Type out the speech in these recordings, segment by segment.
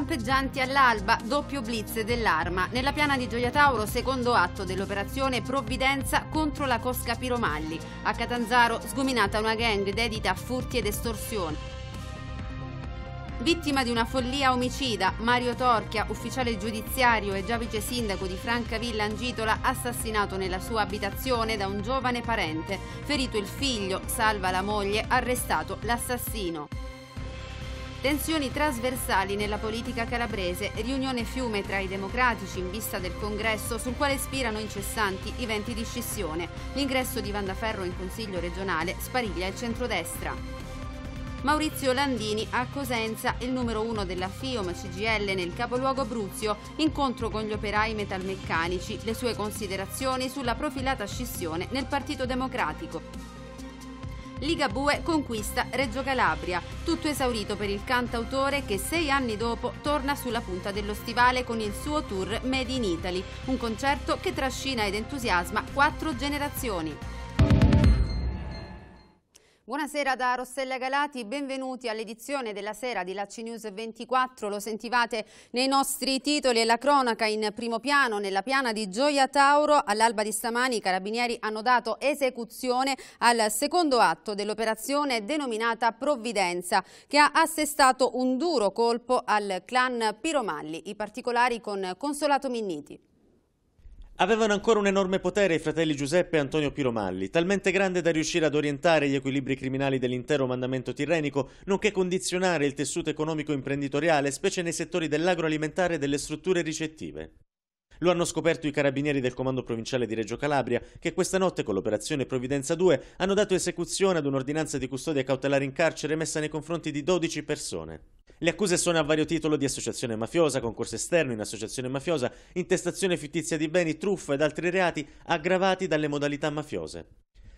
Lampeggianti all'alba, doppio blitz dell'arma. Nella piana di Gioia Tauro, secondo atto dell'operazione Provvidenza contro la Cosca Piromalli. A Catanzaro, sgominata una gang dedita a furti ed estorsioni. Vittima di una follia omicida, Mario Torchia, ufficiale giudiziario e già vice sindaco di Francavilla Angitola, assassinato nella sua abitazione da un giovane parente. Ferito il figlio, salva la moglie, arrestato l'assassino. Tensioni trasversali nella politica calabrese, riunione fiume tra i democratici in vista del congresso sul quale spirano incessanti i venti di scissione, l'ingresso di Vandaferro in consiglio regionale, spariglia il centrodestra. Maurizio Landini a Cosenza, il numero uno della FIOM CGL nel capoluogo Abruzio, incontro con gli operai metalmeccanici, le sue considerazioni sulla profilata scissione nel Partito Democratico. Liga Bue conquista Reggio Calabria, tutto esaurito per il cantautore che sei anni dopo torna sulla punta dello stivale con il suo tour Made in Italy, un concerto che trascina ed entusiasma quattro generazioni. Buonasera da Rossella Galati, benvenuti all'edizione della sera di Lacci News 24. Lo sentivate nei nostri titoli e la cronaca in primo piano. Nella piana di Gioia Tauro, all'alba di stamani, i carabinieri hanno dato esecuzione al secondo atto dell'operazione denominata Provvidenza, che ha assestato un duro colpo al clan Piromalli. I particolari con Consolato Minniti. Avevano ancora un enorme potere i fratelli Giuseppe e Antonio Piromalli, talmente grande da riuscire ad orientare gli equilibri criminali dell'intero mandamento tirrenico, nonché condizionare il tessuto economico-imprenditoriale, specie nei settori dell'agroalimentare e delle strutture ricettive. Lo hanno scoperto i carabinieri del Comando Provinciale di Reggio Calabria, che questa notte con l'operazione Provvidenza 2 hanno dato esecuzione ad un'ordinanza di custodia cautelare in carcere messa nei confronti di 12 persone. Le accuse sono a vario titolo di associazione mafiosa, concorso esterno in associazione mafiosa, intestazione fittizia di beni, truffa ed altri reati aggravati dalle modalità mafiose.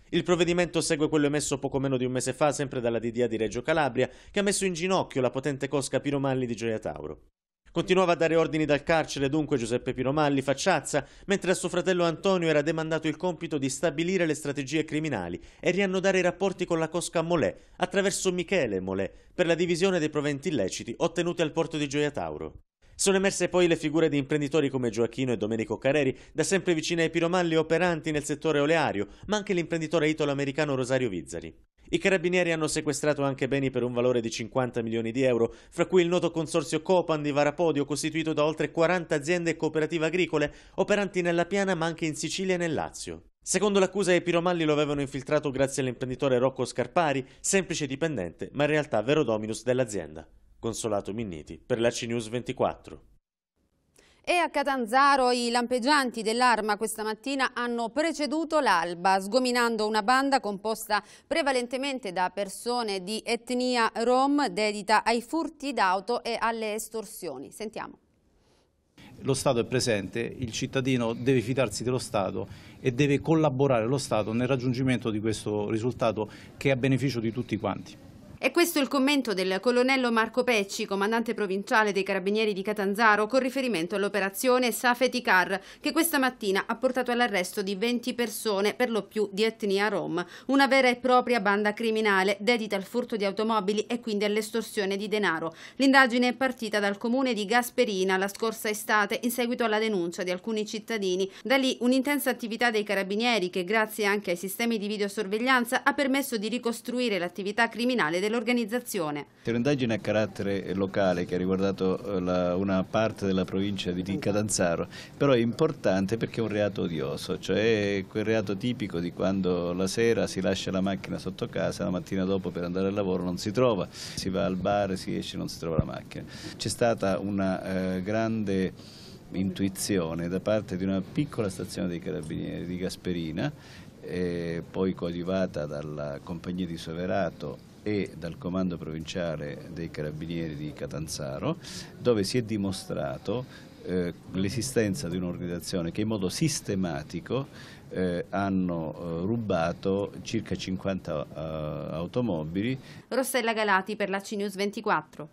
Il provvedimento segue quello emesso poco meno di un mese fa sempre dalla DDA di Reggio Calabria, che ha messo in ginocchio la potente cosca Piromalli di Gioia Tauro. Continuava a dare ordini dal carcere dunque Giuseppe Piromalli Facciazza, mentre a suo fratello Antonio era demandato il compito di stabilire le strategie criminali e riannodare i rapporti con la Cosca Molè attraverso Michele Molè per la divisione dei proventi illeciti ottenuti al porto di Gioia Tauro. Sono emerse poi le figure di imprenditori come Gioacchino e Domenico Careri, da sempre vicini ai piromalli operanti nel settore oleario, ma anche l'imprenditore italo-americano Rosario Vizzari. I carabinieri hanno sequestrato anche beni per un valore di 50 milioni di euro, fra cui il noto consorzio Copan di Varapodio, costituito da oltre 40 aziende e cooperative agricole operanti nella Piana ma anche in Sicilia e nel Lazio. Secondo l'accusa, i piromalli lo avevano infiltrato grazie all'imprenditore Rocco Scarpari, semplice dipendente, ma in realtà vero dominus dell'azienda. Consolato Minniti per la CNews 24. E a Catanzaro i lampeggianti dell'arma questa mattina hanno preceduto l'alba, sgominando una banda composta prevalentemente da persone di etnia rom dedita ai furti d'auto e alle estorsioni. Sentiamo lo Stato è presente, il cittadino deve fidarsi dello Stato e deve collaborare lo Stato nel raggiungimento di questo risultato che è a beneficio di tutti quanti. E questo è il commento del colonnello Marco Pecci, comandante provinciale dei Carabinieri di Catanzaro, con riferimento all'operazione Safety Car, che questa mattina ha portato all'arresto di 20 persone, per lo più di etnia rom, una vera e propria banda criminale dedita al furto di automobili e quindi all'estorsione di denaro. L'indagine è partita dal comune di Gasperina la scorsa estate in seguito alla denuncia di alcuni cittadini. Da lì un'intensa attività dei carabinieri che grazie anche ai sistemi di videosorveglianza ha permesso di ricostruire l'attività criminale del dell'organizzazione. È un'indagine a carattere locale che ha riguardato eh, la, una parte della provincia di Catanzaro, però è importante perché è un reato odioso, cioè quel reato tipico di quando la sera si lascia la macchina sotto casa, la mattina dopo per andare al lavoro non si trova, si va al bar, si esce e non si trova la macchina. C'è stata una eh, grande intuizione da parte di una piccola stazione dei carabinieri di Gasperina, eh, poi coadiuvata dalla compagnia di Soverato e dal comando provinciale dei carabinieri di Catanzaro dove si è dimostrato eh, l'esistenza di un'organizzazione che in modo sistematico eh, hanno eh, rubato circa 50 eh, automobili. Rossella Galati per la CNews 24.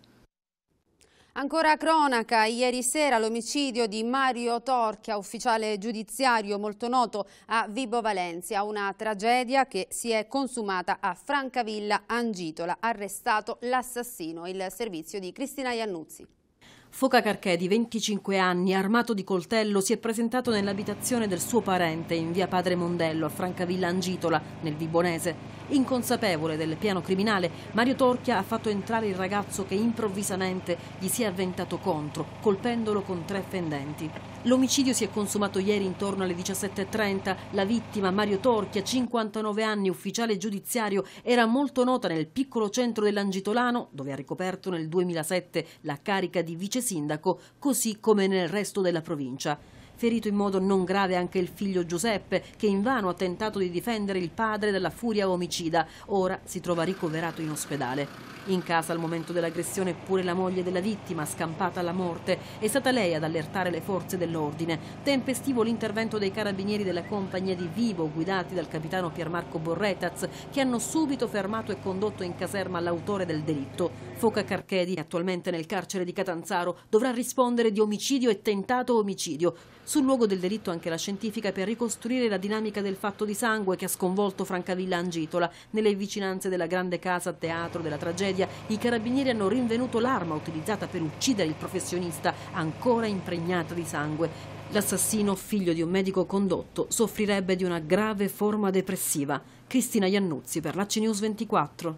Ancora cronaca, ieri sera l'omicidio di Mario Torchia, ufficiale giudiziario molto noto a Vibo Valencia, una tragedia che si è consumata a Francavilla Angitola, arrestato l'assassino, il servizio di Cristina Iannuzzi. Foca Carchè, di 25 anni, armato di coltello, si è presentato nell'abitazione del suo parente in via Padre Mondello, a Francavilla Angitola, nel Vibonese. Inconsapevole del piano criminale, Mario Torchia ha fatto entrare il ragazzo che improvvisamente gli si è avventato contro, colpendolo con tre fendenti. L'omicidio si è consumato ieri intorno alle 17.30. La vittima, Mario Torchia, 59 anni, ufficiale giudiziario, era molto nota nel piccolo centro dell'Angitolano, dove ha ricoperto nel 2007 la carica di vice sindaco, così come nel resto della provincia ferito in modo non grave anche il figlio Giuseppe, che invano ha tentato di difendere il padre dalla furia omicida. Ora si trova ricoverato in ospedale. In casa al momento dell'aggressione pure la moglie della vittima, scampata alla morte, è stata lei ad allertare le forze dell'ordine. Tempestivo l'intervento dei carabinieri della compagnia di Vivo, guidati dal capitano Piermarco Borretaz, che hanno subito fermato e condotto in caserma l'autore del delitto. Foca Carchedi, attualmente nel carcere di Catanzaro, dovrà rispondere di omicidio e tentato omicidio. Sul luogo del delitto anche la scientifica per ricostruire la dinamica del fatto di sangue che ha sconvolto Francavilla Angitola. Nelle vicinanze della grande casa teatro della tragedia, i carabinieri hanno rinvenuto l'arma utilizzata per uccidere il professionista, ancora impregnata di sangue. L'assassino, figlio di un medico condotto, soffrirebbe di una grave forma depressiva. Cristina Iannuzzi per l'AC News 24.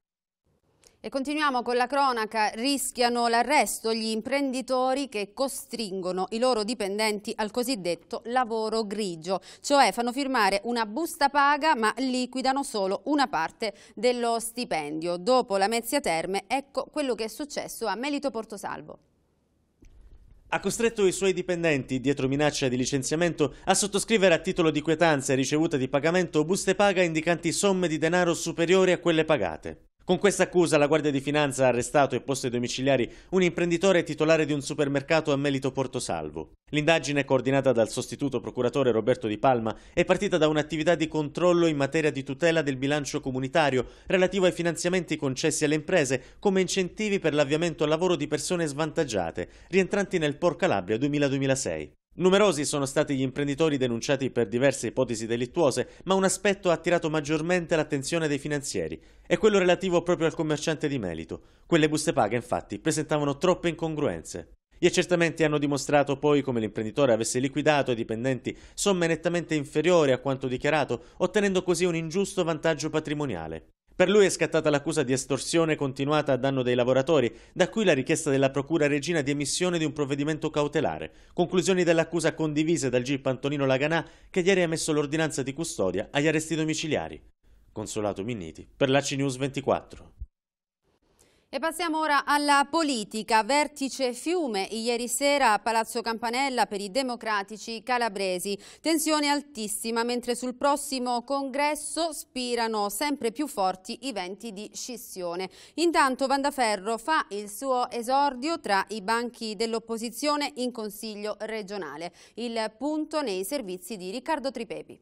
E continuiamo con la cronaca, rischiano l'arresto gli imprenditori che costringono i loro dipendenti al cosiddetto lavoro grigio, cioè fanno firmare una busta paga ma liquidano solo una parte dello stipendio. Dopo la Mezzia Terme ecco quello che è successo a Melito Portosalvo. Ha costretto i suoi dipendenti, dietro minaccia di licenziamento, a sottoscrivere a titolo di quietanza e ricevuta di pagamento buste paga indicanti somme di denaro superiori a quelle pagate. Con questa accusa la Guardia di Finanza ha arrestato e posto ai domiciliari un imprenditore titolare di un supermercato a Melito Salvo. L'indagine, coordinata dal sostituto procuratore Roberto Di Palma, è partita da un'attività di controllo in materia di tutela del bilancio comunitario relativo ai finanziamenti concessi alle imprese come incentivi per l'avviamento al lavoro di persone svantaggiate, rientranti nel Por Calabria 2000-2006. Numerosi sono stati gli imprenditori denunciati per diverse ipotesi delittuose, ma un aspetto ha attirato maggiormente l'attenzione dei finanzieri, è quello relativo proprio al commerciante di melito. Quelle buste paga, infatti, presentavano troppe incongruenze. Gli accertamenti hanno dimostrato poi come l'imprenditore avesse liquidato ai dipendenti somme nettamente inferiori a quanto dichiarato, ottenendo così un ingiusto vantaggio patrimoniale. Per lui è scattata l'accusa di estorsione continuata a danno dei lavoratori, da cui la richiesta della Procura Regina di emissione di un provvedimento cautelare, conclusioni dell'accusa condivise dal GIP Antonino Laganà che ieri ha emesso l'ordinanza di custodia agli arresti domiciliari. Consolato Minniti per la CNews 24. E passiamo ora alla politica. Vertice Fiume ieri sera a Palazzo Campanella per i democratici calabresi. Tensione altissima mentre sul prossimo congresso spirano sempre più forti i venti di scissione. Intanto Vandaferro fa il suo esordio tra i banchi dell'opposizione in Consiglio regionale. Il punto nei servizi di Riccardo Tripepi.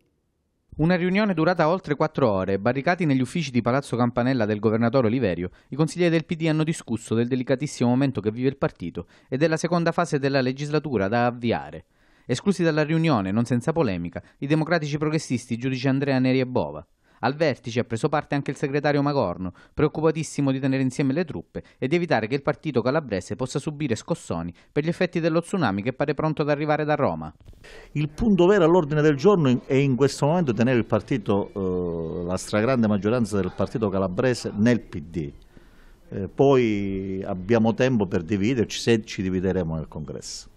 Una riunione durata oltre quattro ore. Barricati negli uffici di Palazzo Campanella del governatore Oliverio, i consiglieri del PD hanno discusso del delicatissimo momento che vive il partito e della seconda fase della legislatura da avviare. Esclusi dalla riunione, non senza polemica, i democratici progressisti giudice Andrea Neri e Bova. Al vertice ha preso parte anche il segretario Magorno, preoccupatissimo di tenere insieme le truppe e di evitare che il partito calabrese possa subire scossoni per gli effetti dello tsunami che pare pronto ad arrivare da Roma. Il punto vero all'ordine del giorno è in questo momento tenere il partito, eh, la stragrande maggioranza del partito calabrese nel PD. Eh, poi abbiamo tempo per dividerci se ci divideremo nel congresso.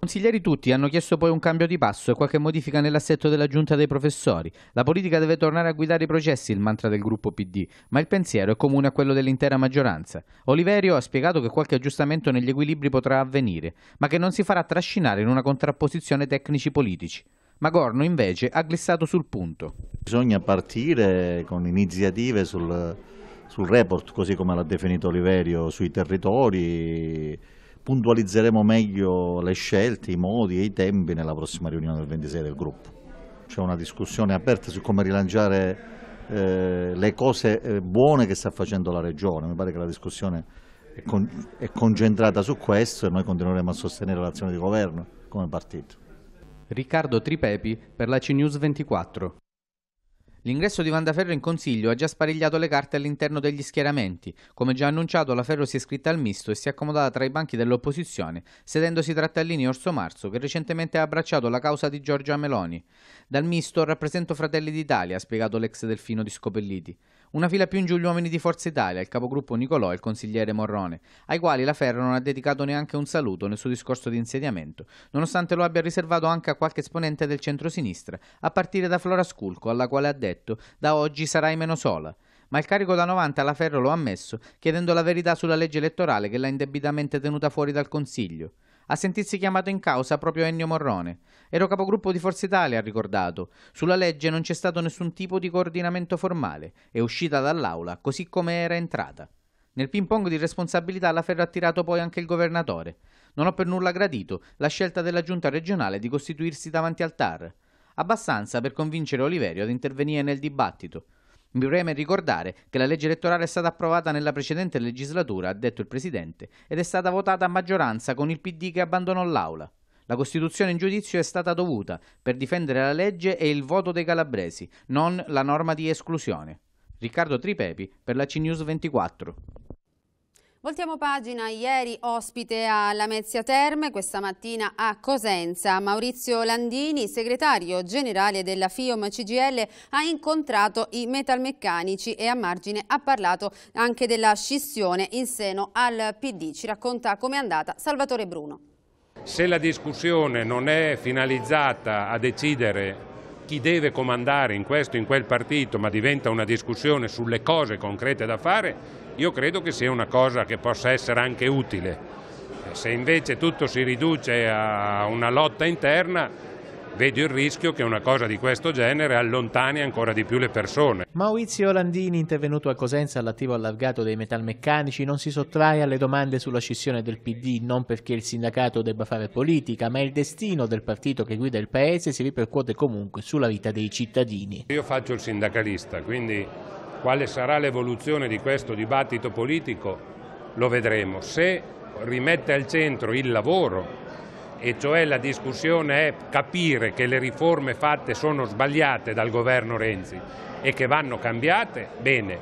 Consiglieri tutti hanno chiesto poi un cambio di passo e qualche modifica nell'assetto della giunta dei professori. La politica deve tornare a guidare i processi, il mantra del gruppo PD, ma il pensiero è comune a quello dell'intera maggioranza. Oliverio ha spiegato che qualche aggiustamento negli equilibri potrà avvenire, ma che non si farà trascinare in una contrapposizione tecnici-politici. Magorno invece ha glissato sul punto. Bisogna partire con iniziative sul, sul report, così come l'ha definito Oliverio, sui territori puntualizzeremo meglio le scelte, i modi e i tempi nella prossima riunione del 26 del gruppo. C'è una discussione aperta su come rilanciare eh, le cose eh, buone che sta facendo la Regione, mi pare che la discussione è, con, è concentrata su questo e noi continueremo a sostenere l'azione di governo come partito. Riccardo Tripepi per la CNews 24. L'ingresso di Vandaferro in consiglio ha già sparigliato le carte all'interno degli schieramenti. Come già annunciato, la Ferro si è iscritta al misto e si è accomodata tra i banchi dell'opposizione, sedendosi tra Tallini e Orso Marzo, che recentemente ha abbracciato la causa di Giorgia Meloni. Dal misto rappresento Fratelli d'Italia, ha spiegato l'ex Delfino di Scopelliti. Una fila più in giù gli uomini di Forza Italia, il capogruppo Nicolò e il consigliere Morrone, ai quali la Ferro non ha dedicato neanche un saluto nel suo discorso di insediamento, nonostante lo abbia riservato anche a qualche esponente del centro-sinistra, a partire da Flora Sculco, alla quale ha detto «Da oggi sarai meno sola» ma il carico da 90 alla Ferro lo ha ammesso, chiedendo la verità sulla legge elettorale che l'ha indebitamente tenuta fuori dal Consiglio a sentirsi chiamato in causa proprio Ennio Morrone. Ero capogruppo di Forza Italia, ha ricordato. Sulla legge non c'è stato nessun tipo di coordinamento formale. È uscita dall'aula così come era entrata. Nel ping pong di responsabilità la Ferro ha tirato poi anche il governatore. Non ho per nulla gradito la scelta della giunta regionale di costituirsi davanti al TAR. Abbastanza per convincere Oliverio ad intervenire nel dibattito. Mi preme ricordare che la legge elettorale è stata approvata nella precedente legislatura, ha detto il Presidente, ed è stata votata a maggioranza con il PD che abbandonò l'Aula. La Costituzione in giudizio è stata dovuta per difendere la legge e il voto dei calabresi, non la norma di esclusione. Riccardo Tripepi per la CNews 24. Voltiamo pagina, ieri ospite a Lamezia Terme, questa mattina a Cosenza. Maurizio Landini, segretario generale della FIOM CGL, ha incontrato i metalmeccanici e a margine ha parlato anche della scissione in seno al PD. Ci racconta com'è andata Salvatore Bruno. Se la discussione non è finalizzata a decidere chi deve comandare in questo o in quel partito, ma diventa una discussione sulle cose concrete da fare, io credo che sia una cosa che possa essere anche utile. Se invece tutto si riduce a una lotta interna, vedo il rischio che una cosa di questo genere allontani ancora di più le persone. Maurizio Landini, intervenuto a Cosenza all'attivo allargato dei metalmeccanici, non si sottrae alle domande sulla scissione del PD, non perché il sindacato debba fare politica, ma il destino del partito che guida il paese si ripercuote comunque sulla vita dei cittadini. Io faccio il sindacalista, quindi quale sarà l'evoluzione di questo dibattito politico lo vedremo. Se rimette al centro il lavoro, e cioè la discussione è capire che le riforme fatte sono sbagliate dal governo Renzi e che vanno cambiate, bene,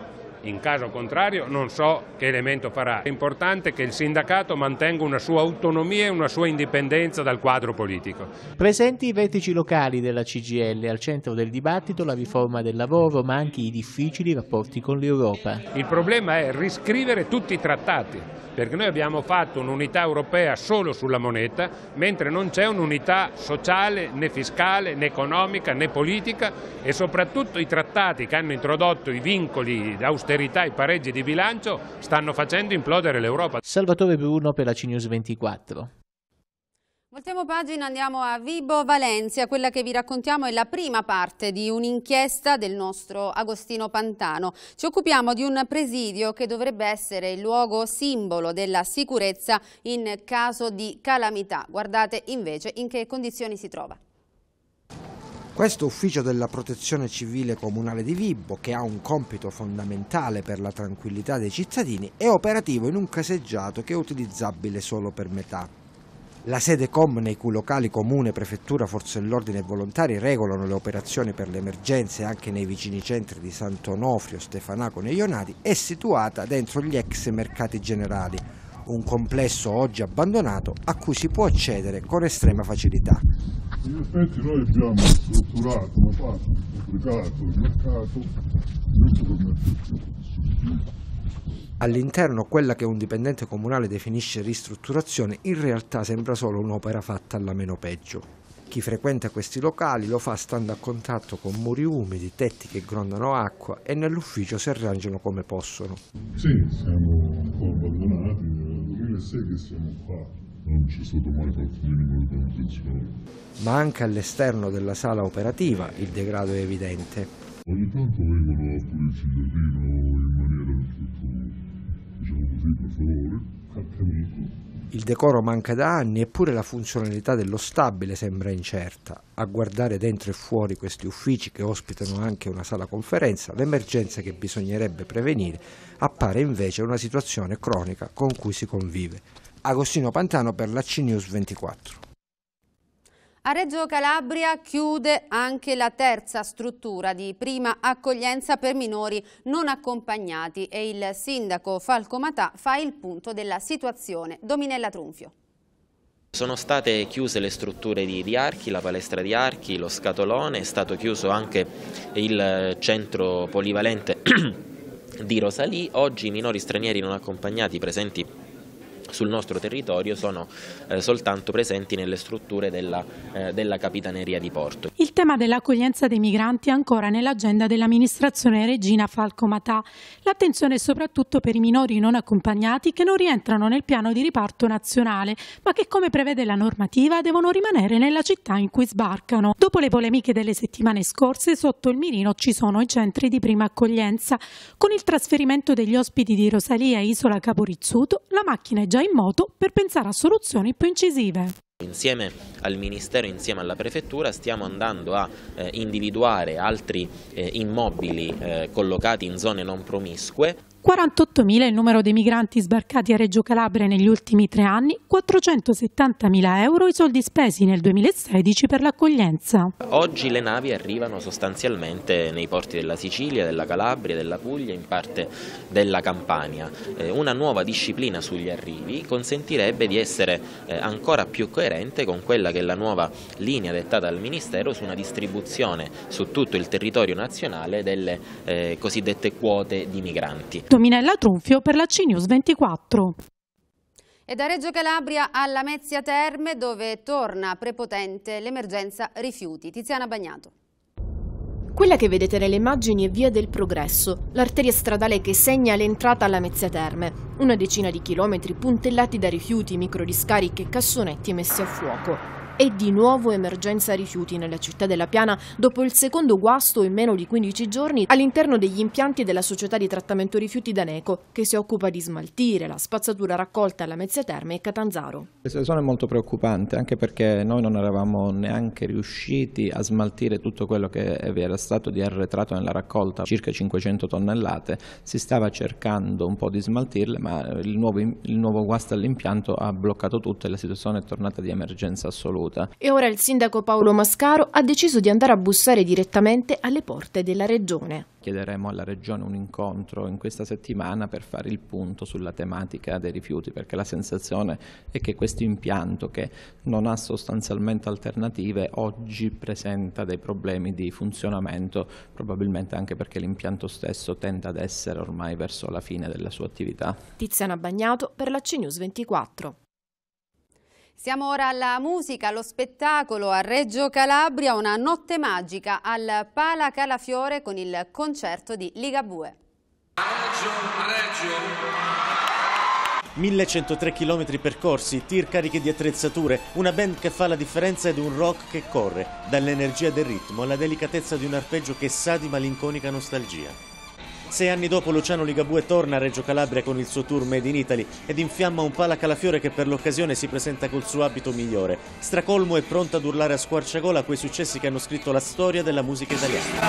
in caso contrario non so che elemento farà. È importante che il sindacato mantenga una sua autonomia e una sua indipendenza dal quadro politico. Presenti i vertici locali della CGL, al centro del dibattito la riforma del lavoro ma anche i difficili rapporti con l'Europa. Il problema è riscrivere tutti i trattati perché noi abbiamo fatto un'unità europea solo sulla moneta mentre non c'è un'unità sociale né fiscale né economica né politica e soprattutto i trattati che hanno introdotto i vincoli d'austerità austerità e i pareggi di bilancio stanno facendo implodere l'Europa. Salvatore Bruno per la CNews 24. Voltiamo pagina, andiamo a Vibo Valencia, quella che vi raccontiamo è la prima parte di un'inchiesta del nostro Agostino Pantano. Ci occupiamo di un presidio che dovrebbe essere il luogo simbolo della sicurezza in caso di calamità. Guardate invece in che condizioni si trova. Questo ufficio della protezione civile comunale di Vibbo, che ha un compito fondamentale per la tranquillità dei cittadini, è operativo in un caseggiato che è utilizzabile solo per metà. La sede COM nei cui locali comune, prefettura, forze dell'ordine e volontari regolano le operazioni per le emergenze anche nei vicini centri di Sant'Onofrio, Stefanaco e Ionati è situata dentro gli ex mercati generali, un complesso oggi abbandonato a cui si può accedere con estrema facilità. In effetti noi abbiamo strutturato la parte complicato il mercato All'interno quella che un dipendente comunale definisce ristrutturazione in realtà sembra solo un'opera fatta alla meno peggio. Chi frequenta questi locali lo fa stando a contatto con muri umidi, tetti che grondano acqua e nell'ufficio si arrangiano come possono. Sì, siamo USA che siamo qua non c'è stato mai fatto minimamente intenzione. Ma anche all'esterno della sala operativa il degrado è evidente. Ogni tanto vengono a pulirsi il giardino in maniera diciamo così, per favore, accanito il decoro manca da anni eppure la funzionalità dello stabile sembra incerta. A guardare dentro e fuori questi uffici che ospitano anche una sala conferenza, l'emergenza che bisognerebbe prevenire appare invece una situazione cronica con cui si convive. Agostino Pantano per la CNews 24. A Reggio Calabria chiude anche la terza struttura di prima accoglienza per minori non accompagnati e il sindaco Falco Matà fa il punto della situazione. Dominella Trunfio. Sono state chiuse le strutture di, di, Archi, la palestra di Archi, lo scatolone, è stato chiuso anche il centro polivalente di Rosalì, oggi i minori stranieri non accompagnati presenti sul nostro territorio sono eh, soltanto presenti nelle strutture della, eh, della, Capitaneria di Porto. Il tema dell'accoglienza dei migranti è ancora nell'agenda dell'amministrazione Regina Falco Matà. L'attenzione è soprattutto per i minori non accompagnati che non rientrano nel piano di riparto nazionale, ma che come prevede la normativa devono rimanere nella città in cui sbarcano. Dopo le polemiche delle settimane scorse, sotto il mirino ci sono i centri di prima accoglienza. Con il trasferimento degli ospiti di Rosalia e Isola Caporizzuto, la macchina è già già in moto per pensare a soluzioni più incisive. Insieme al Ministero, insieme alla Prefettura stiamo andando a eh, individuare altri eh, immobili eh, collocati in zone non promiscue 48.000 il numero dei migranti sbarcati a Reggio Calabria negli ultimi tre anni, 470.000 euro i soldi spesi nel 2016 per l'accoglienza. Oggi le navi arrivano sostanzialmente nei porti della Sicilia, della Calabria, della Puglia, in parte della Campania. Eh, una nuova disciplina sugli arrivi consentirebbe di essere eh, ancora più coerente con quella che è la nuova linea dettata dal Ministero su una distribuzione su tutto il territorio nazionale delle eh, cosiddette quote di migranti. Minella Trunfio per la CNews 24. E da Reggio Calabria alla Mezzia Terme dove torna prepotente l'emergenza rifiuti. Tiziana Bagnato. Quella che vedete nelle immagini è Via del Progresso, l'arteria stradale che segna l'entrata alla Mezzia Terme, una decina di chilometri puntellati da rifiuti, microdiscariche, cassonetti messi a fuoco. E di nuovo emergenza rifiuti nella città della Piana dopo il secondo guasto in meno di 15 giorni all'interno degli impianti della società di trattamento rifiuti Daneco che si occupa di smaltire la spazzatura raccolta alla Mezzia Terme e Catanzaro. La situazione è molto preoccupante anche perché noi non eravamo neanche riusciti a smaltire tutto quello che vi era stato di arretrato nella raccolta, circa 500 tonnellate, si stava cercando un po' di smaltirle ma il nuovo, il nuovo guasto all'impianto ha bloccato tutto e la situazione è tornata di emergenza assoluta caduta. E ora il sindaco Paolo Mascaro ha deciso di andare a bussare direttamente alle porte della regione chiederemo alla Regione un incontro in questa settimana per fare il punto sulla tematica dei rifiuti, perché la sensazione è che questo impianto, che non ha sostanzialmente alternative, oggi presenta dei problemi di funzionamento, probabilmente anche perché l'impianto stesso tende ad essere ormai verso la fine della sua attività. Tiziana Bagnato per la CNews 24. Siamo ora alla musica, allo spettacolo a Reggio Calabria, una notte magica al Pala Calafiore con il concerto di Ligabue. Reggio, Reggio. 1103 km percorsi, tir cariche di attrezzature, una band che fa la differenza ed un rock che corre, dall'energia del ritmo alla delicatezza di un arpeggio che sa di malinconica nostalgia. Sei anni dopo Luciano Ligabue torna a Reggio Calabria con il suo tour Made in Italy ed infiamma un pala calafiore che per l'occasione si presenta col suo abito migliore. Stracolmo è pronto ad urlare a squarciagola quei successi che hanno scritto la storia della musica italiana.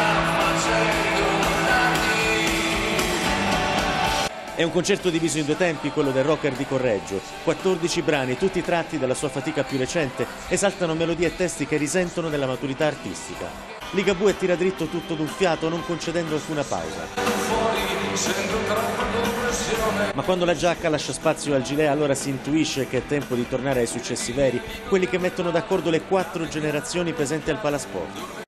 È un concerto diviso in due tempi, quello del rocker di Correggio. 14 brani, tutti tratti dalla sua fatica più recente, esaltano melodie e testi che risentono della maturità artistica. Ligabue tira dritto tutto d'un fiato, non concedendo alcuna pausa. Ma quando la giacca lascia spazio al gilet, allora si intuisce che è tempo di tornare ai successi veri, quelli che mettono d'accordo le quattro generazioni presenti al Palasport.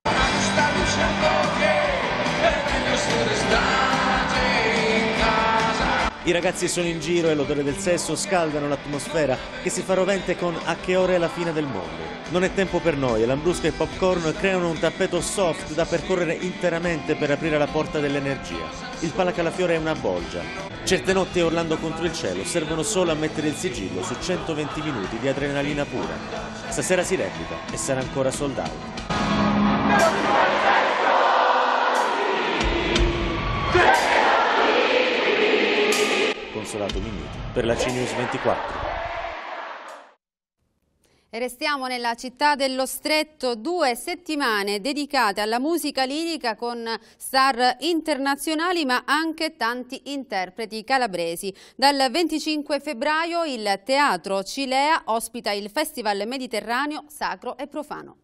I ragazzi sono in giro e l'odore del sesso scaldano l'atmosfera che si fa rovente con A che ora è la fine del mondo. Non è tempo per noi, Lambrusco e Popcorn creano un tappeto soft da percorrere interamente per aprire la porta dell'energia. Il palacalafiore è una bolgia. Certe notti urlando contro il cielo servono solo a mettere il sigillo su 120 minuti di adrenalina pura. Stasera si replica e sarà ancora sold out. per la CNews 24. Restiamo nella città dello Stretto, due settimane dedicate alla musica lirica con star internazionali ma anche tanti interpreti calabresi. Dal 25 febbraio il Teatro Cilea ospita il Festival Mediterraneo Sacro e Profano.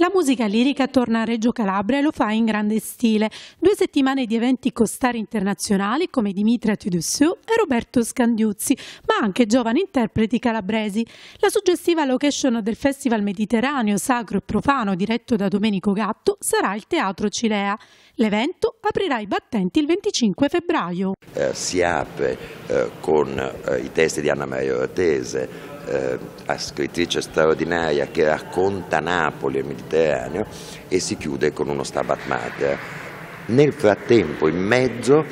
La musica lirica torna a Reggio Calabria e lo fa in grande stile. Due settimane di eventi costari internazionali come Dimitra Tudussu e Roberto Scandiuzzi, ma anche giovani interpreti calabresi. La suggestiva location del Festival Mediterraneo Sacro e Profano diretto da Domenico Gatto sarà il Teatro Cilea. L'evento aprirà i battenti il 25 febbraio. Eh, si apre eh, con eh, i testi di Anna Maria Oratese, eh, scrittrice straordinaria che racconta Napoli e Mediterraneo e si chiude con uno Stabat Mater. Nel frattempo, in mezzo,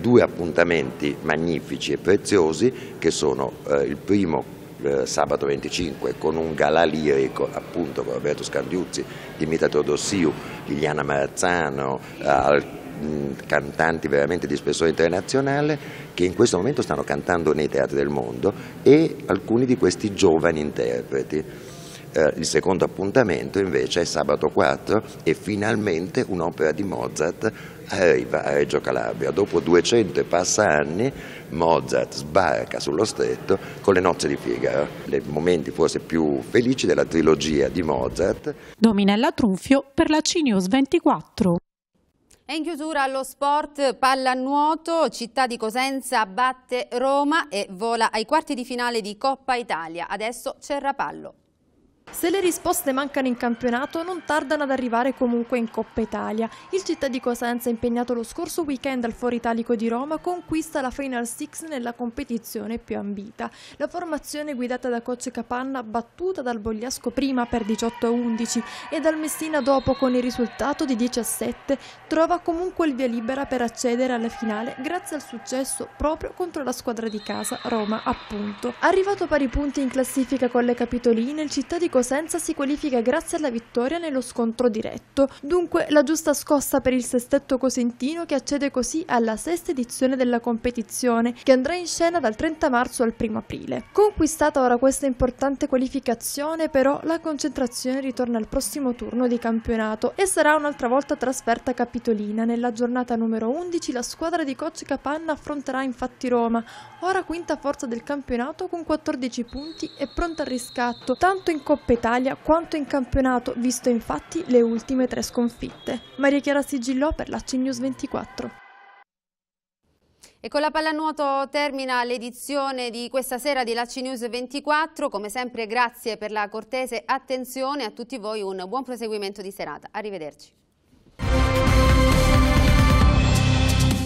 due appuntamenti magnifici e preziosi che sono eh, il primo eh, sabato 25 con un gala lirico appunto con Roberto Scandiuzzi, Dimitra Teodosiu, Liliana Marazzano, eh, al cantanti veramente di spessore internazionale che in questo momento stanno cantando nei teatri del mondo e alcuni di questi giovani interpreti. Eh, il secondo appuntamento invece è sabato 4 e finalmente un'opera di Mozart arriva a Reggio Calabria. Dopo 200 e passa anni Mozart sbarca sullo stretto con le nozze di Figaro, i momenti forse più felici della trilogia di Mozart. Dominella Trunfio per la Cinius 24. E in chiusura allo sport pallanuoto, città di Cosenza batte Roma e vola ai quarti di finale di Coppa Italia. Adesso c'è il Rapallo. Se le risposte mancano in campionato, non tardano ad arrivare comunque in Coppa Italia. Il città di Cosenza, impegnato lo scorso weekend al Foro Italico di Roma, conquista la Final Six nella competizione più ambita. La formazione guidata da Coce Capanna, battuta dal Bogliasco prima per 18-11 e dal Messina dopo con il risultato di 17, trova comunque il via libera per accedere alla finale grazie al successo proprio contro la squadra di casa, Roma appunto. Arrivato a pari punti in classifica con le capitoline, il città di Cosenza ecco, si qualifica grazie alla vittoria nello scontro diretto. Dunque la giusta scossa per il sestetto cosentino che accede così alla sesta edizione della competizione che andrà in scena dal 30 marzo al 1 aprile. Conquistata ora questa importante qualificazione però la concentrazione ritorna al prossimo turno di campionato e sarà un'altra volta trasferta a capitolina. Nella giornata numero 11 la squadra di coach Capanna affronterà infatti Roma, ora quinta forza del campionato con 14 punti e pronta al riscatto, tanto in Coppa Coppa Italia quanto in campionato, visto infatti le ultime tre sconfitte. Maria Chiara Sigillò per la CNews 24. E con la pallanuoto termina l'edizione di questa sera di Lacci News 24. Come sempre grazie per la cortese attenzione a tutti voi, un buon proseguimento di serata. Arrivederci.